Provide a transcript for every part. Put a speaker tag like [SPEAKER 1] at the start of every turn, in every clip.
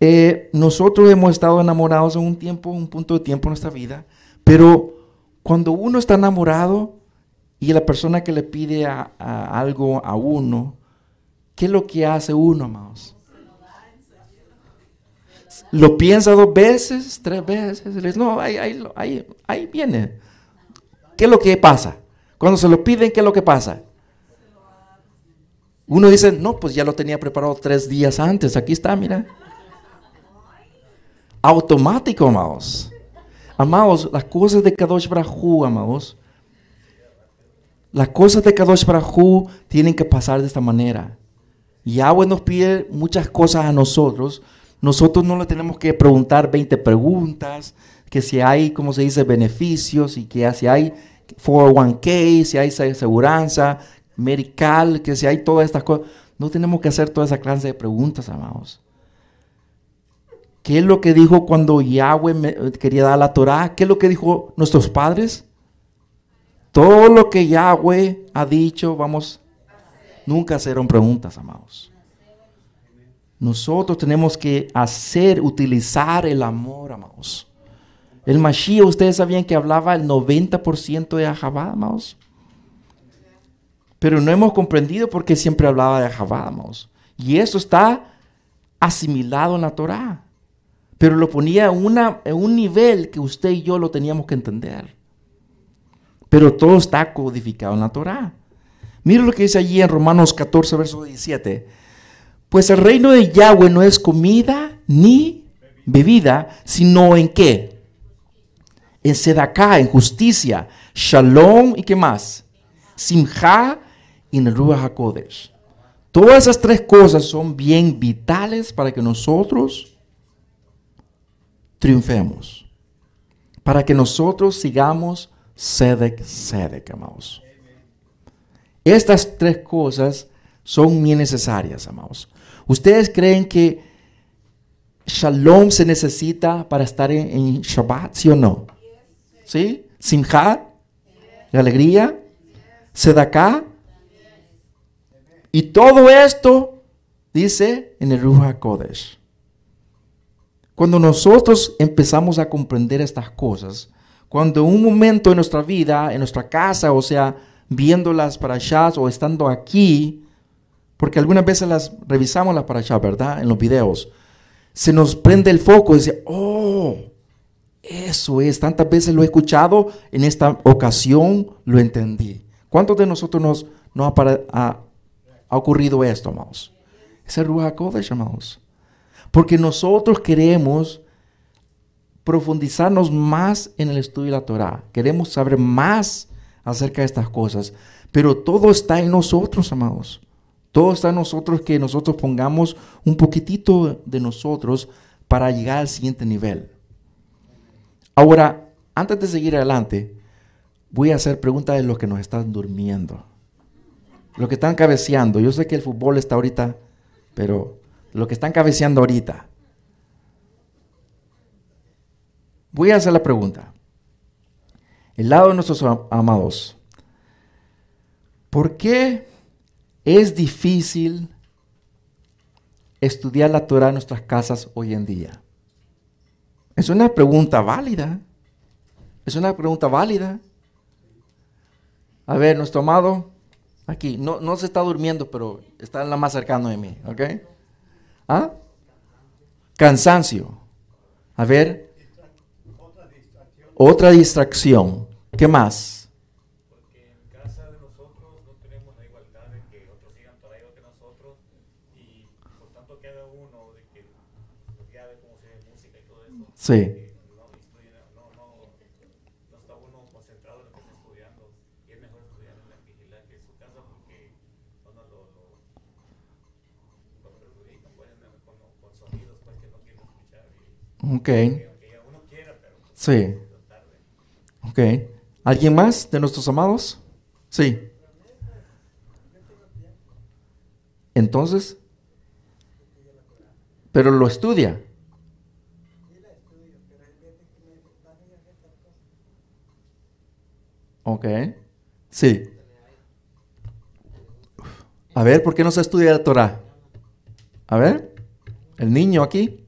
[SPEAKER 1] Eh, nosotros hemos estado enamorados en un tiempo, un punto de tiempo en nuestra vida, pero cuando uno está enamorado y la persona que le pide algo a uno, ¿qué es lo que hace uno, amados? Lo piensa dos veces, tres veces, no, ahí, ahí viene. ¿Qué es lo que pasa? Cuando se lo piden, ¿qué es lo que pasa? Uno dice, no, pues ya lo tenía preparado tres días antes, aquí está, mira automático, amados. Amados, las cosas de Kadosh Brahu, amados, las cosas de Kadosh Brahu tienen que pasar de esta manera. Yahweh nos pide muchas cosas a nosotros. Nosotros no le tenemos que preguntar 20 preguntas, que si hay, como se dice, beneficios y que si hay 401k, si hay seguridad, medical, que si hay todas estas cosas. No tenemos que hacer toda esa clase de preguntas, amados. ¿Qué es lo que dijo cuando Yahweh eh, quería dar la Torah? ¿Qué es lo que dijo nuestros padres? Todo lo que Yahweh ha dicho, vamos, nunca hicieron preguntas, amados. Nosotros tenemos que hacer, utilizar el amor, amados. El Mashiach, ustedes sabían que hablaba el 90% de Ahabá, amados. Pero no hemos comprendido por qué siempre hablaba de Ahabá, amados. Y eso está asimilado en la Torah pero lo ponía a, un nivel que usted y yo lo teníamos que entender. Pero todo está codificado en la Torá. Mira lo que dice allí en Romanos 14, verso 17. Pues el reino de Yahweh no es comida ni bebida, sino en qué? En sedaká, en justicia, shalom y qué más? Simjá y Neruba HaKodesh. Todas esas tres cosas son bien vitales para que nosotros triunfemos. Para que nosotros sigamos Sedec, Sedec, amados. Estas tres cosas son muy necesarias, amados. ¿Ustedes creen que Shalom se necesita para estar en, Shabbat, sí o no? ¿Sí? Simchat, la alegría, Sedaká. Y todo esto dice en el Ruha Kodesh. Cuando nosotros empezamos a comprender estas cosas, cuando un momento en nuestra vida, en nuestra casa, o sea, viéndolas para allá o estando aquí, porque algunas veces las revisamos las para allá, ¿verdad? En los videos, se nos prende el foco y dice, oh, eso es, tantas veces lo he escuchado, en esta ocasión lo entendí. ¿Cuántos de nosotros nos, ha, ha, ocurrido esto, amados? el Ruach Kodesh, amados. Porque nosotros queremos profundizarnos más en el estudio de la Torah. Queremos saber más acerca de estas cosas. Pero todo está en nosotros, amados. Todo está en nosotros que nosotros pongamos un poquitito de nosotros para llegar al siguiente nivel. Ahora, antes de seguir adelante, voy a hacer preguntas de los que nos están durmiendo. Los que están cabeceando. Yo sé que el fútbol está ahorita, pero lo que están cabeceando ahorita. Voy a hacer la pregunta. El lado de nuestros amados. ¿Por qué es difícil estudiar la Torah en nuestras casas hoy en día? Es una pregunta válida. Es una pregunta válida. A ver, nuestro amado, aquí, no, no se está durmiendo, pero está en la más cercana de mí, ¿ok? ¿Ah? Cansancio. A ver. Otra distracción. ¿Qué más? Porque en casa de nosotros no tenemos la igualdad de que otros sigan todavía que nosotros y por tanto queda uno de que ya de cómo se música y todo eso. Sí. Eh, Ok. Sí. Ok. ¿Alguien más de nuestros amados? Sí. Entonces, pero lo estudia. Ok. Sí. A ver, ¿por qué no se estudia la Torah? A ver, el niño aquí.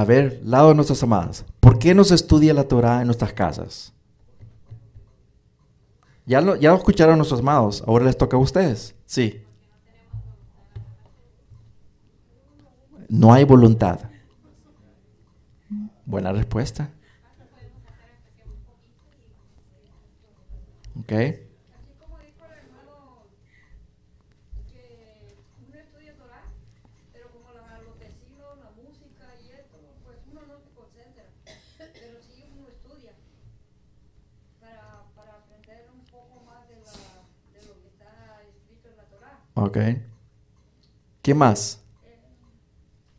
[SPEAKER 1] a ver, lado de nuestras amadas, ¿por qué nos estudia la Torah en nuestras casas? Ya lo, ya escucharon nuestros amados, ahora les toca a ustedes. Sí. No hay voluntad. Buena respuesta. Okay. Ok. ¿Qué más?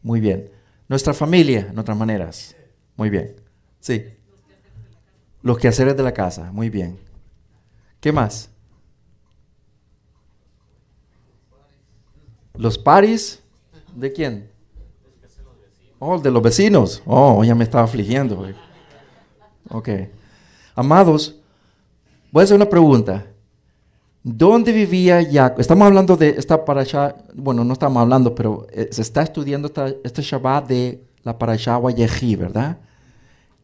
[SPEAKER 1] Muy bien. Nuestra familia, en otras maneras. Muy bien. Sí. Los quehaceres de la casa. Muy bien. ¿Qué más? Los paris. ¿De quién? Oh, de los vecinos. Oh, ya me estaba afligiendo. Ok. Amados, voy a hacer una pregunta. ¿Dónde vivía Jacob? Estamos hablando de esta parasha, bueno, no estamos hablando, pero eh, se está estudiando este Shabbat de la parasha Wayehi, ¿verdad?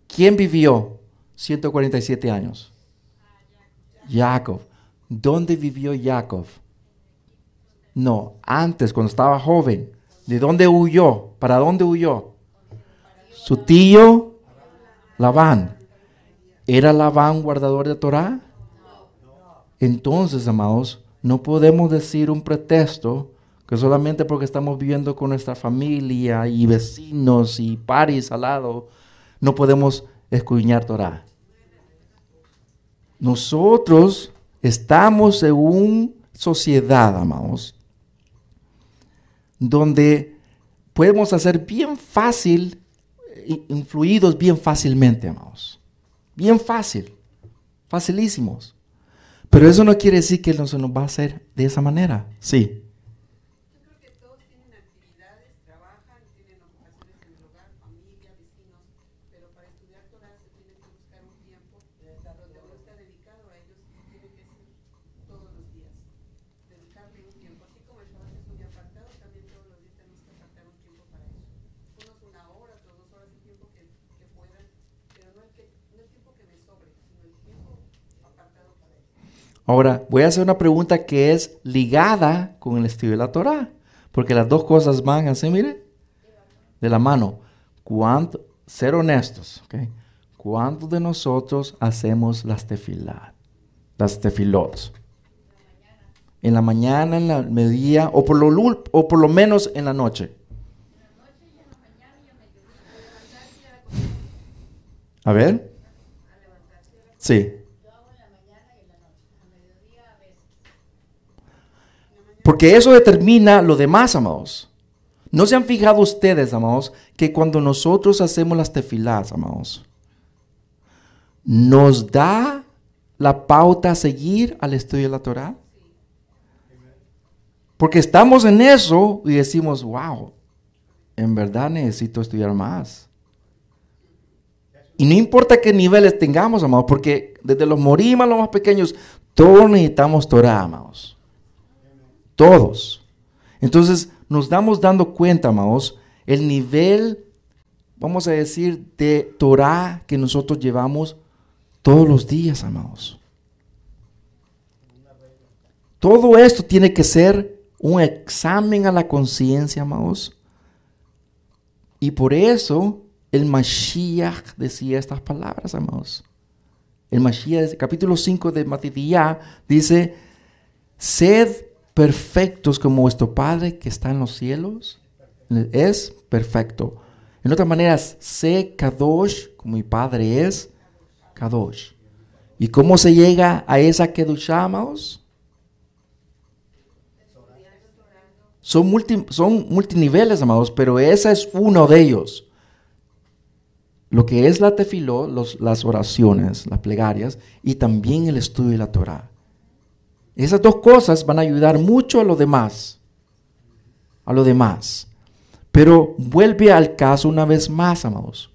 [SPEAKER 1] ¿Quién vivió 147 años? Jacob. ¿Dónde vivió Jacob? No, antes, cuando estaba joven. ¿De dónde huyó? ¿Para dónde huyó? Su tío Labán. ¿Era Labán guardador de Torah? Entonces, amados, no podemos decir un pretexto que solamente porque estamos viviendo con nuestra familia y vecinos y paris al lado, no podemos escuñar Torah. Nosotros estamos en una sociedad, amados, donde podemos hacer bien fácil, influidos bien fácilmente, amados. Bien fácil, facilísimos. Pero eso no quiere decir que no se nos va a hacer de esa manera. Sí, Ahora, voy a hacer una pregunta que es ligada con el estudio de la Torah, porque las dos cosas van así, mire, de la mano. ¿Cuánto, ser honestos, ¿cuántos de nosotros hacemos las tefilas? las En la mañana, en la medía o por lo, o por lo menos en la noche. A ver. Sí. Porque eso determina lo demás, amados. ¿No se han fijado ustedes, amados, que cuando nosotros hacemos las tefilas, amados, nos da la pauta a seguir al estudio de la Torah? Porque estamos en eso y decimos, wow, en verdad necesito estudiar más. Y no importa qué niveles tengamos, amados, porque desde los morimos los más pequeños, todos necesitamos Torah, amados todos. Entonces nos damos dando cuenta, amados, el nivel, vamos a decir, de Torah que nosotros llevamos todos los días, amados. Todo esto tiene que ser un examen a la conciencia, amados. Y por eso el Mashiach decía estas palabras, amados. El Mashiach, capítulo 5 de Matidía, dice, sed perfectos como vuestro Padre que está en los cielos es perfecto. En otras maneras, sé Kadosh como mi Padre es Kadosh. ¿Y cómo se llega a esa que amados? Son, multi, son multiniveles, amados, pero esa es uno de ellos. Lo que es la tefiló, las oraciones, las plegarias, y también el estudio de la Torah. Esas dos cosas van a ayudar mucho a los demás. A lo demás. Pero vuelve al caso una vez más, amados.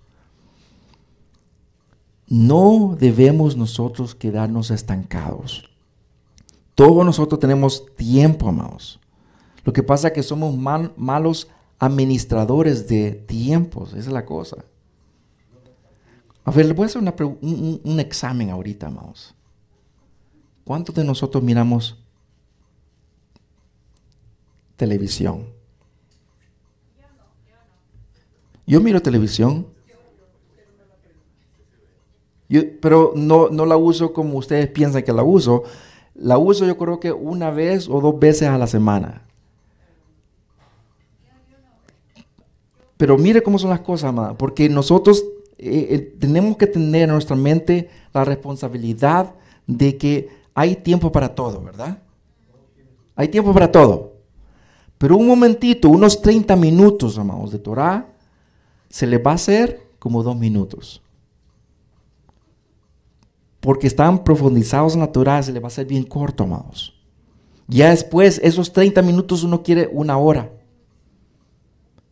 [SPEAKER 1] No debemos nosotros quedarnos estancados. Todos nosotros tenemos tiempo, amados. Lo que pasa es que somos malos administradores de tiempos. Esa es la cosa. A ver, le voy a hacer un examen ahorita, amados. ¿Cuántos de nosotros miramos televisión? Yo miro televisión, pero no, la uso como ustedes piensan que la uso. La uso yo creo que una vez o dos veces a la semana. Pero mire cómo son las cosas, amada, porque nosotros eh, eh, tenemos que tener en nuestra mente la responsabilidad de que hay tiempo para todo, ¿verdad? Hay tiempo para todo. Pero un momentito, unos 30 minutos, amados, de Torah, se les va a hacer como dos minutos. Porque están profundizados en la Torah, se le va a hacer bien corto, amados. Ya después, esos 30 minutos uno quiere una hora.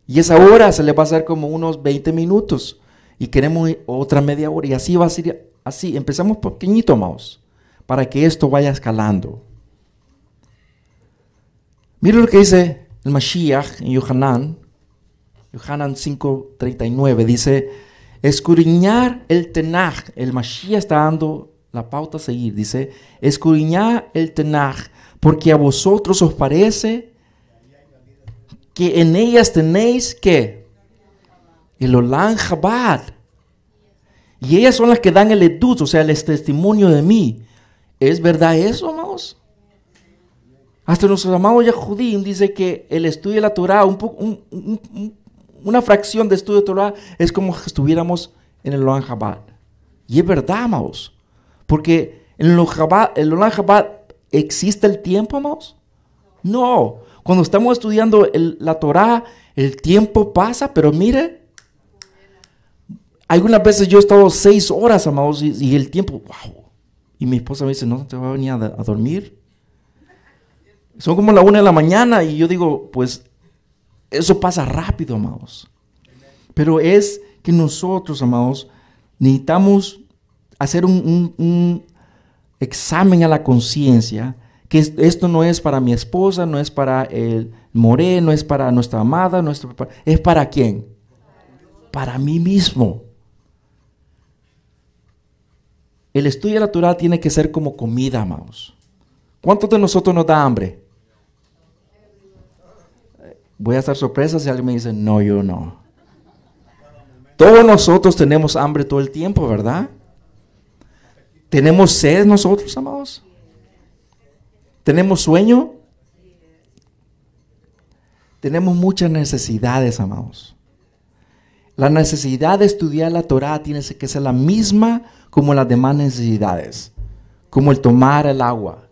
[SPEAKER 1] Y esa hora se le va a hacer como unos 20 minutos. Y queremos otra media hora. Y así va a ser, así. Empezamos pequeñito, amados para que esto vaya escalando. Mira lo que dice el Mashiach en Yohanan, Yohanan 5:39, dice, escudriñar el Tenaj, el Mashiach está dando la pauta a seguir, dice, escudriñar el Tenaj, porque a vosotros os parece que en ellas tenéis que el Olan Jabad. Y ellas son las que dan el eduz, o sea, el testimonio de mí. ¿Es verdad eso, amados? Hasta nuestro amado Yahudim dice que el estudio de la Torah, una fracción de estudio de Torah, es como si estuviéramos en el Lohan Chabad. Y es verdad, amados. Porque en el Lohan Chabad, existe el tiempo, amados. No. Cuando estamos estudiando la Torah, el tiempo pasa, pero mire, algunas veces yo he estado seis horas, amados, y, y el tiempo, wow, y mi esposa me dice, no te va a venir a, dormir. Son como la una de la mañana y yo digo, pues eso pasa rápido, amados. Pero es que nosotros, amados, necesitamos hacer un, examen a la conciencia, que esto no es para mi esposa, no es para el moreno, no es para nuestra amada, nuestro, es para quién? Para mí mismo. El estudio natural tiene que ser como comida, amados. ¿Cuántos de nosotros nos da hambre? Voy a estar sorpresa si alguien me dice, no, yo no. Todos nosotros tenemos hambre todo el tiempo, ¿verdad? ¿Tenemos sed nosotros, amados? ¿Tenemos sueño? Tenemos muchas necesidades, amados. La necesidad de estudiar la Torá tiene que ser la misma como las demás necesidades, como el tomar el agua,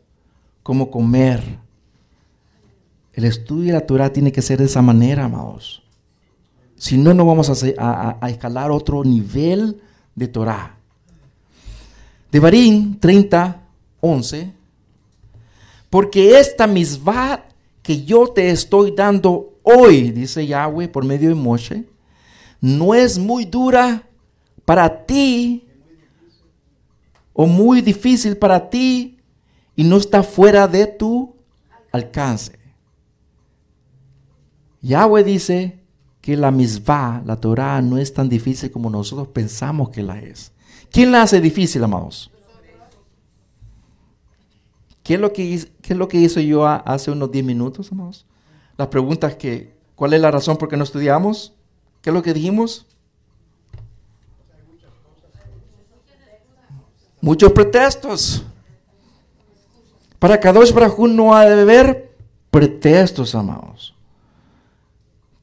[SPEAKER 1] como comer. El estudio de la Torá tiene que ser de esa manera, amados. Si no, no vamos a, escalar otro nivel de Torá. De Barín 30, 11. Porque esta misma que yo te estoy dando hoy, dice Yahweh por medio de Moshe, no es muy dura para ti o muy difícil para ti y no está fuera de tu alcance. Yahweh dice que la misma, la Torah, no es tan difícil como nosotros pensamos que la es. ¿Quién la hace difícil, amados? ¿Qué es lo que, lo que hizo yo hace unos 10 minutos, amados? Las preguntas que, ¿cuál es la razón por qué no estudiamos? lo que dijimos? Muchos pretextos. Para Kadosh Brajú no ha de haber pretextos, amados.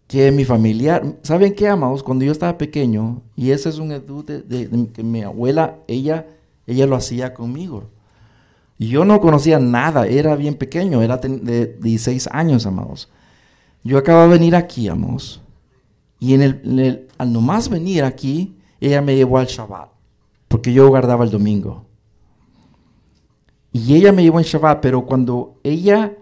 [SPEAKER 1] Que mi familiar, ¿saben qué, amados? Cuando yo estaba pequeño, y ese es un edu de, que mi abuela, ella, ella lo hacía conmigo. Yo no conocía nada, era bien pequeño, era de 16 años, amados. Yo acababa de venir aquí, amados. Y en el, al nomás venir aquí, ella me llevó al Shabbat, porque yo guardaba el domingo. Y ella me llevó al Shabbat, pero cuando ella,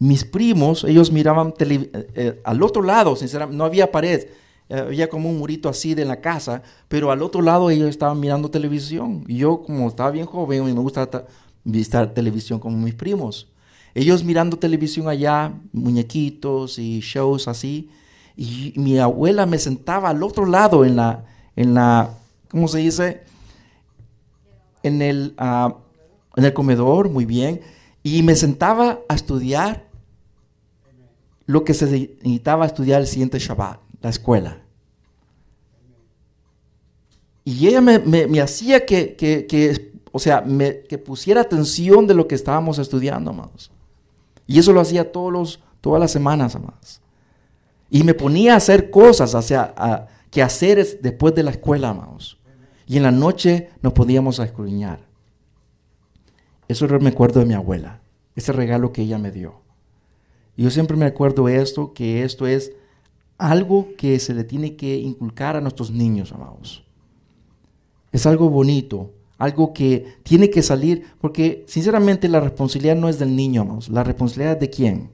[SPEAKER 1] mis primos, ellos miraban eh, eh, al otro lado, sinceramente, no había pared, eh, había como un murito así de la casa, pero al otro lado ellos estaban mirando televisión. Y yo, como estaba bien joven, y me gusta visitar televisión como mis primos. Ellos mirando televisión allá, muñequitos y shows así. Y mi abuela me sentaba al otro lado en la, en la ¿cómo se dice? En el, ah, en el comedor, muy bien. Y me sentaba a estudiar lo que se necesitaba estudiar el siguiente Shabbat, la escuela. Y ella me, hacía que, o sea, que pusiera atención de lo que estábamos estudiando, amados. Y eso lo hacía todos los, todas las semanas, amados. Y me ponía a hacer cosas hacia, a, que hacer después de la escuela, amados. Y en la noche nos podíamos a escudriñar. Eso me acuerdo de mi abuela, ese regalo que ella me dio. Y Yo siempre me acuerdo esto, que esto es algo que se le tiene que inculcar a nuestros niños, amados. Es algo bonito, algo que tiene que salir, porque sinceramente la responsabilidad no es del niño, amados. La responsabilidad es de quién?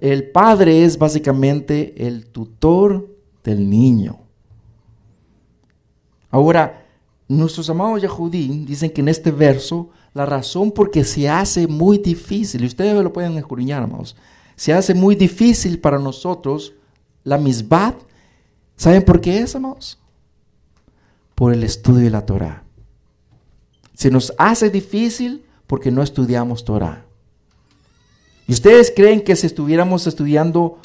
[SPEAKER 1] El, padre es básicamente el tutor del niño. Ahora, nuestros amados yahudín dicen que en este verso la razón por qué se hace muy difícil, y ustedes lo pueden escurriñar, amados, se hace muy difícil para nosotros la misbad. ¿Saben por qué es, amados? Por el estudio de la Torah. Se nos hace difícil porque no estudiamos Torah. ¿Y ustedes creen que si estuviéramos estudiando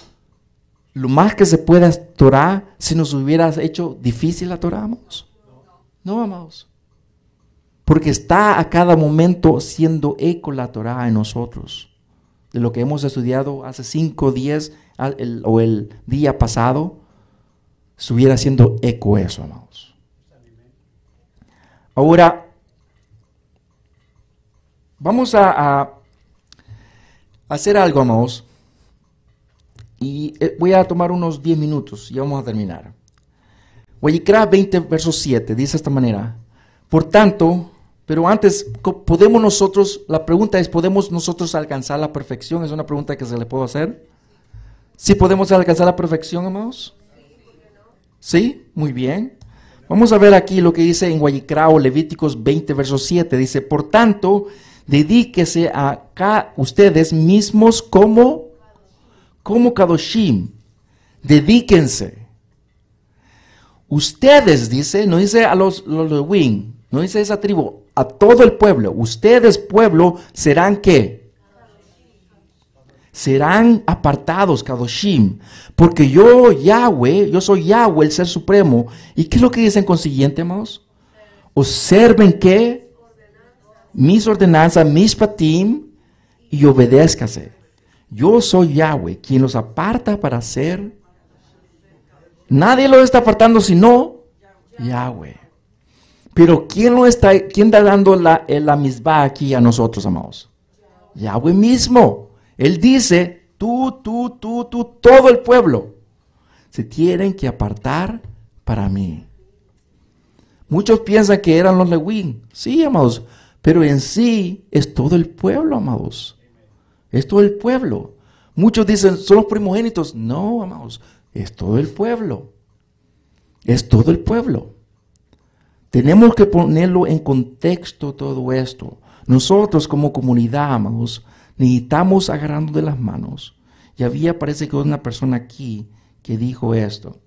[SPEAKER 1] lo más que se pueda Torah, si nos hubiera hecho difícil la Torah, amados? No, amados. Porque está a cada momento siendo eco la Torah en nosotros. De lo que hemos estudiado hace cinco días o el día pasado, estuviera siendo eco eso, amados. Ahora, vamos a hacer algo, amados. Y eh, voy a tomar unos 10 minutos y vamos a terminar. Guayicra 20, verso 7, dice de esta manera. Por tanto, pero antes, ¿podemos nosotros, la pregunta es, ¿podemos nosotros alcanzar la perfección? Es una pregunta que se le puede hacer. ¿Sí podemos alcanzar la perfección, amados? ¿Sí? Muy bien. Vamos a ver aquí lo que dice en Guayicra o Levíticos 20, verso 7. Dice, por tanto, dedíquese a ustedes mismos como, como Kadoshim. Dedíquense. Ustedes, dice, no dice a los, los, no dice esa tribu, a todo el pueblo. Ustedes, pueblo, serán qué? Serán apartados, Kadoshim. Porque yo, Yahweh, yo soy Yahweh, el Ser Supremo. ¿Y qué es lo que dicen consiguiente, amados? Observen que mis ordenanzas, mis patim, y obedézcase. Yo soy Yahweh, quien los aparta para ser. Nadie lo está apartando sino Yahweh. Pero ¿quién, lo está, quién está dando la, la misma aquí a nosotros, amados? Yahweh mismo. Él dice, tú, tú, tú, tú, todo el pueblo, se tienen que apartar para mí. Muchos piensan que eran los Lewin. Sí, amados. Pero en sí es todo el pueblo, amados. Es todo el pueblo. Muchos dicen, son los primogénitos. No, amados, es todo el pueblo. Es todo el pueblo. Tenemos que ponerlo en contexto todo esto. Nosotros como comunidad, amados, necesitamos agarrando de las manos. Y había, parece que una persona aquí que dijo esto,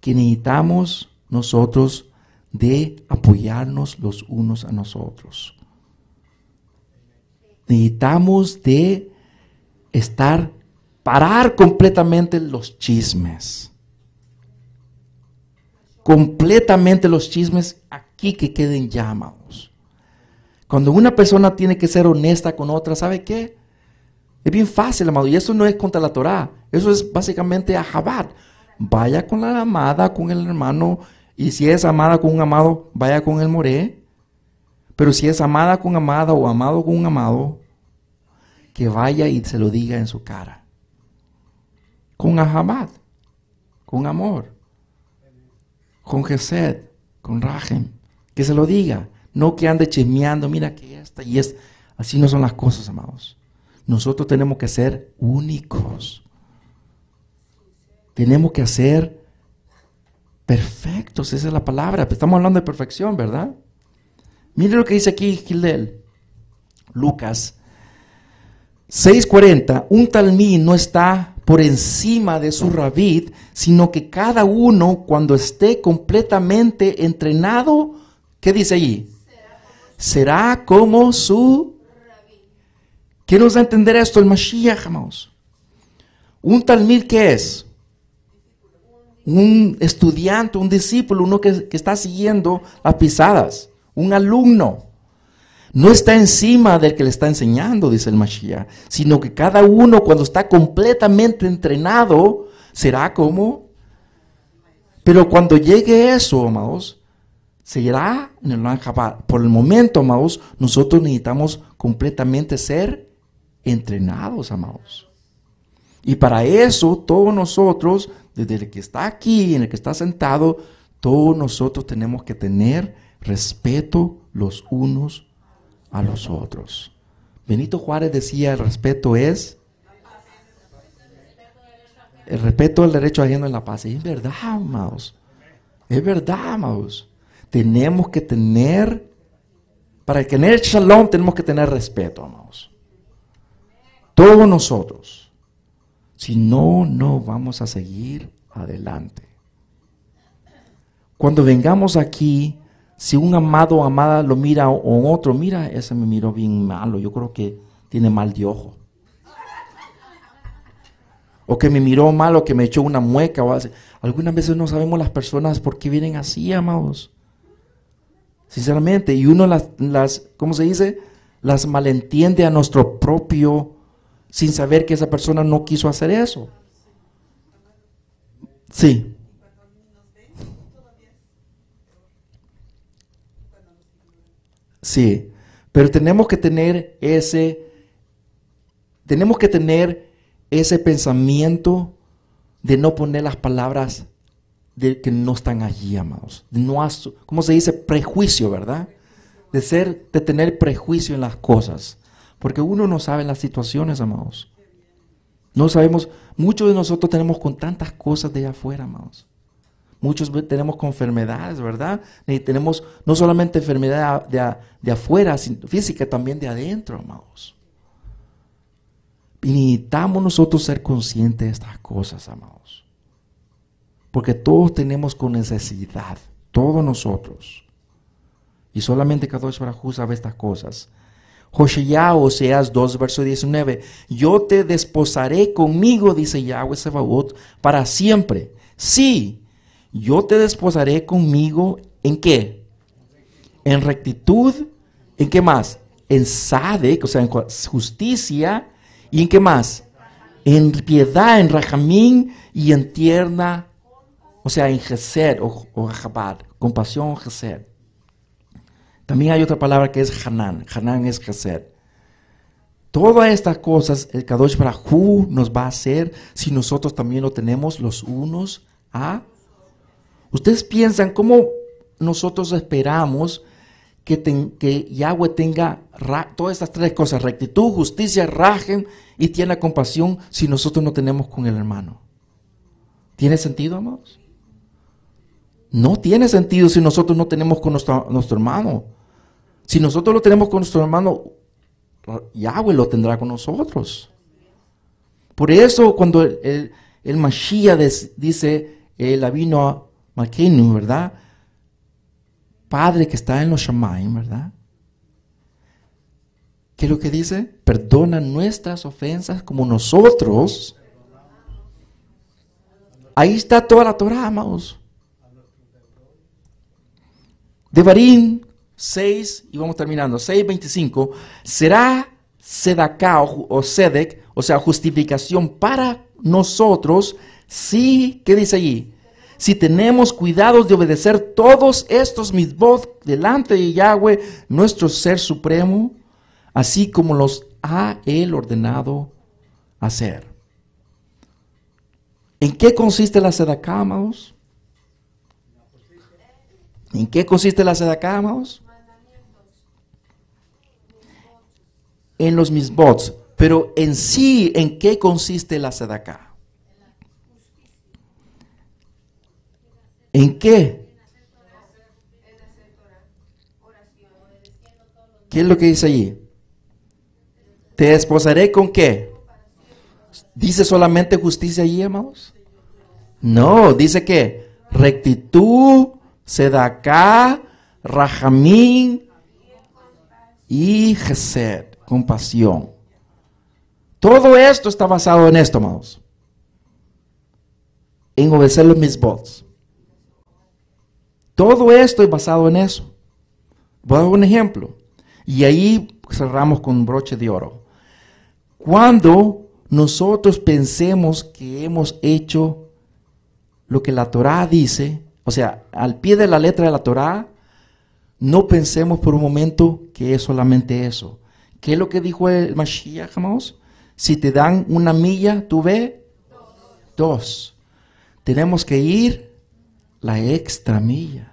[SPEAKER 1] que necesitamos nosotros de apoyarnos los unos a nosotros. Necesitamos de estar, parar completamente los chismes. Completamente los chismes aquí que queden llamados. Cuando una persona tiene que ser honesta con otra, ¿sabe qué? Es bien fácil, amado. Y eso no es contra la Torah. Eso es básicamente a Jabat. Vaya con la amada, con el hermano y si es amada con un amado, vaya con el moré. Pero si es amada con amada o amado con un amado, que vaya y se lo diga en su cara. Con ahamad, con amor, con Gesed, con Rahem, que se lo diga. No que ande chismeando, mira que esta y es. Así no son las cosas, amados. Nosotros tenemos que ser únicos. Tenemos que hacer perfectos, esa es la palabra. Pues estamos hablando de perfección, ¿verdad? Mire lo que dice aquí Gildel, Lucas 6:40. Un talmí no está por encima de su rabid, sino que cada uno, cuando esté completamente entrenado, ¿qué dice allí? Será como su. ¿Qué nos da a entender esto el Mashiach, Un talmí, ¿qué es? un estudiante, un discípulo, uno que, está siguiendo las pisadas, un alumno. No está encima del que le está enseñando, dice el Mashiach, sino que cada uno cuando está completamente entrenado será como... Pero cuando llegue eso, amados, seguirá en el Por el momento, amados, nosotros necesitamos completamente ser entrenados, amados. Y para eso todos nosotros, desde el que está aquí, en el que está sentado, todos nosotros tenemos que tener respeto los unos a los otros. Benito Juárez decía, el respeto es... El respeto al derecho ajeno en la paz. es verdad, amados. Es verdad, amados. Tenemos que tener, para tener shalom tenemos que tener respeto, amados. Todos nosotros. Si no, no vamos a seguir adelante. Cuando vengamos aquí, si un amado o amada lo mira o otro, mira, ese me miró bien malo, yo creo que tiene mal de ojo. O que me miró malo, que me echó una mueca. O Algunas veces no sabemos las personas por qué vienen así, amados. Sinceramente, y uno las, las ¿cómo se dice? Las malentiende a nuestro propio sin saber que esa persona no quiso hacer eso. Sí. Sí, pero tenemos que tener ese, tenemos que tener ese pensamiento de no poner las palabras de que no están allí, amados. no ¿Cómo se dice? Prejuicio, ¿verdad? De ser, de tener prejuicio en las cosas. Porque uno no sabe las situaciones, amados. No sabemos, muchos de nosotros tenemos con tantas cosas de afuera, amados. Muchos tenemos con enfermedades, ¿verdad? Y tenemos no solamente enfermedad de, afuera, sino afuera, física, también de adentro, amados. Y necesitamos nosotros ser conscientes de estas cosas, amados. Porque todos tenemos con necesidad, todos nosotros. Y solamente vez Barajú sabe estas cosas. José Oseas 2, verso 19. Yo te desposaré conmigo, dice Yahweh Sebaot, para siempre. Sí, yo te desposaré conmigo en qué? En rectitud, en qué más? En sade, o sea, en justicia, y en qué más? En piedad, en rajamín y en tierna, o sea, en gesed o, o compasión o también hay otra palabra que es Hanan. Hanan es hacer. Todas estas cosas el Kadosh Barajú nos va a hacer si nosotros también lo tenemos los unos a. Ustedes piensan cómo nosotros esperamos que, Yahweh tenga todas estas tres cosas: rectitud, justicia, rajen y tiene compasión si nosotros no tenemos con el hermano. ¿Tiene sentido, amados? No tiene sentido si nosotros no tenemos con nuestro hermano. Si nosotros lo tenemos con nuestro hermano, Yahweh lo tendrá con nosotros. Por eso cuando el, el, Mashiach dice, el a Makenu, ¿verdad? Padre que está en los Shamaim, ¿verdad? ¿Qué es lo que dice? Perdona nuestras ofensas como nosotros. Ahí está toda la Torah, amados. Devarim 6, y vamos terminando, 6.25, será sedaká o, o Sedec, o sea, justificación para nosotros, si, ¿qué dice allí? Si tenemos cuidados de obedecer todos estos voz delante de Yahweh, nuestro ser supremo, así como los ha Él ordenado hacer. ¿En qué consiste la sedaká amados? ¿En qué consiste la sedaká amados? en los misbots, pero en sí, ¿en qué consiste la sedaka. ¿En qué? ¿Qué es lo que dice allí? ¿Te esposaré con qué? ¿Dice solamente justicia allí, amados? No, dice que rectitud, sedacá, rajamín y gesed compasión. Todo esto está basado en esto, amados. En obedecer los votos. Todo esto es basado en eso. Voy a dar un ejemplo. Y ahí cerramos con un broche de oro. Cuando nosotros pensemos que hemos hecho lo que la Torá dice, o sea, al pie de la letra de la Torá, no pensemos por un momento que es solamente eso. ¿Qué es lo que dijo el Mashiach, amados? Si te dan una milla, tú ve dos. Tenemos que ir la extra milla.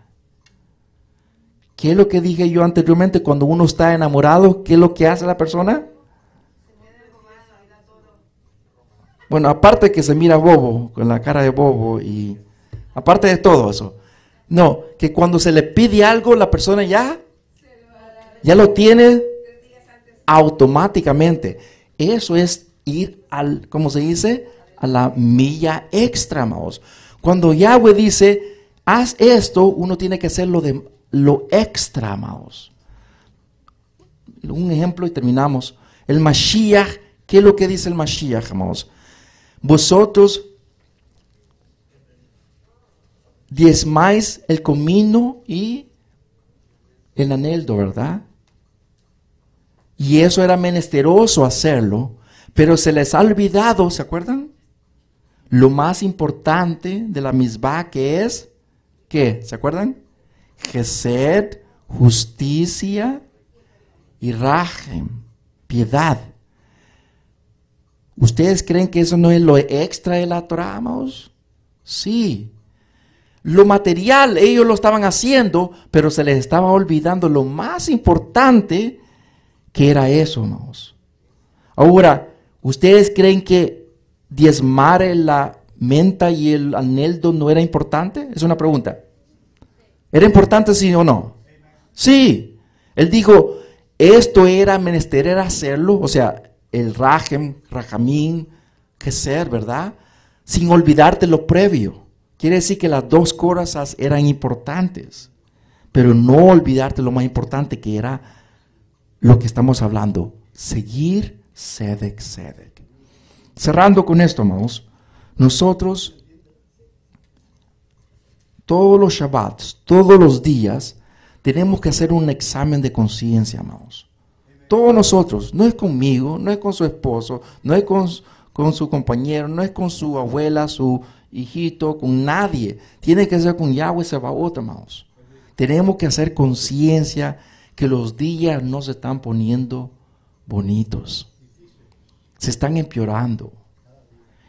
[SPEAKER 1] ¿Qué es lo que dije yo anteriormente? Cuando uno está enamorado, ¿qué es lo que hace la persona? Bueno, aparte que se mira bobo, con la cara de bobo y aparte de todo eso. No, que cuando se le pide algo, la persona ya, ya lo tiene automáticamente. Eso es ir al, ¿cómo se dice? A la milla extra, amados. Cuando Yahweh dice, haz esto, uno tiene que hacer lo, de, lo extra, amados. Un ejemplo y terminamos. El Mashiach, ¿qué es lo que dice el Mashiach, amados? Vosotros diezmáis el comino y el aneldo, ¿verdad? Y eso era menesteroso hacerlo, pero se les ha olvidado, ¿se acuerdan? Lo más importante de la misma que es, ¿qué? ¿Se acuerdan? Gesed, justicia y rajem, piedad. ¿Ustedes creen que eso no es lo extra de la Torah, Sí. Lo material ellos lo estaban haciendo, pero se les estaba olvidando lo más importante ¿Qué era eso, Ahora, ¿ustedes creen que diezmar la menta y el aneldo no era importante? Es una pregunta. ¿Era importante sí o no? Sí. Él dijo, esto era menester, hacerlo, o sea, el rajem, rajamín, que ser, ¿verdad? Sin olvidarte lo previo. Quiere decir que las dos corazas eran importantes, pero no olvidarte lo más importante que era lo que estamos hablando. Seguir Sedec Sedec. Cerrando con esto, amados, nosotros todos los Shabbats, todos los días, tenemos que hacer un examen de conciencia, amados. Todos nosotros, no es conmigo, no es con su esposo, no es con, su compañero, no es con su abuela, su hijito, con nadie. Tiene que ser con Yahweh Sabaoth, amados. Tenemos que hacer conciencia que los días no se están poniendo bonitos, se están empeorando.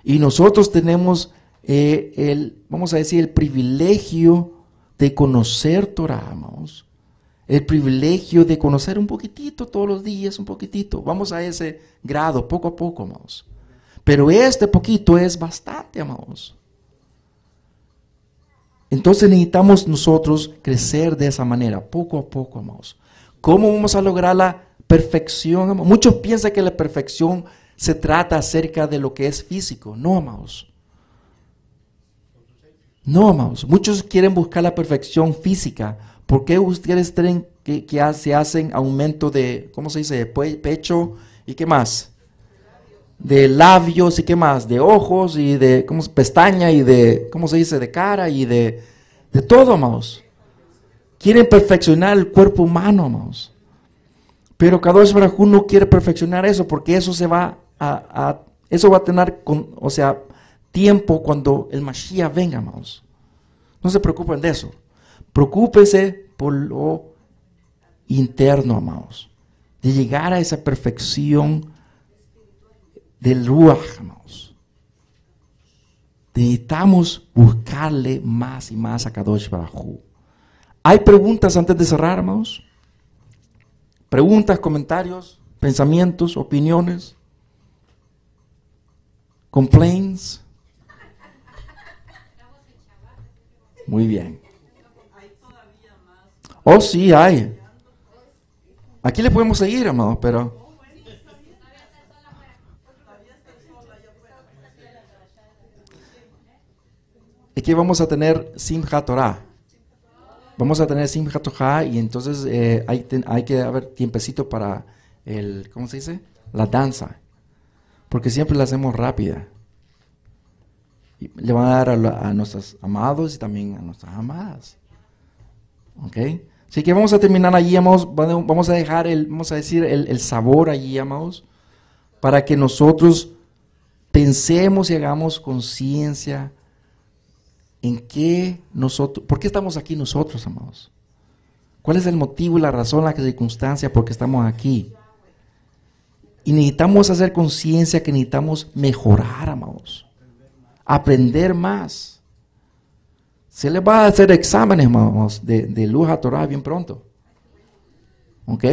[SPEAKER 1] Y nosotros tenemos eh, el, vamos a decir, el privilegio de conocer Torah, amados. El privilegio de conocer un poquitito todos los días, un poquitito. Vamos a ese grado, poco a poco, amados. Pero este poquito es bastante, amados. Entonces necesitamos nosotros crecer de esa manera, poco a poco, amados. ¿Cómo vamos a lograr la perfección? Muchos piensan que la perfección se trata acerca de lo que es físico. No, amados. No, amados. Muchos quieren buscar la perfección física. ¿Por qué ustedes creen que, se hacen aumento de, ¿cómo se dice?, de pecho y qué más? de labios y qué más, de ojos y de ¿cómo, pestaña y de, ¿cómo se dice?, de cara y de, de todo, amados. Quieren perfeccionar el cuerpo humano, amados. Pero Kadosh Barajú no quiere perfeccionar eso porque eso se va a, eso va a tener, con, o sea, tiempo cuando el Mashiach venga, amados. No se preocupen de eso. Preocúpense por lo interno, amados. De llegar a esa perfección del Ruach, amados. Necesitamos buscarle más y más a Kadosh Barajú. ¿Hay preguntas antes de cerrar, hermanos? Preguntas, comentarios, pensamientos, opiniones, complaints. Muy bien. Oh, sí, hay. Aquí le podemos seguir, amados, pero... que vamos a tener Simchat Torah vamos a tener Simchat Torah y entonces eh, hay, hay, que haber tiempecito para el, ¿cómo se dice? La danza. Porque siempre la hacemos rápida. Y le van a dar a, nuestros amados y también a nuestras amadas. ¿Ok? Así que vamos a terminar allí, amados. Vamos a dejar el, vamos a decir, el, el sabor allí, amados, para que nosotros pensemos y hagamos conciencia ¿En nosotros, por qué estamos aquí nosotros, amados? ¿Cuál es el motivo, la razón, la circunstancia por qué estamos aquí? Y necesitamos hacer conciencia que necesitamos mejorar, amados. Aprender más. Se le va a hacer exámenes, amados, de, de luz a Torah bien pronto. ¿Ok?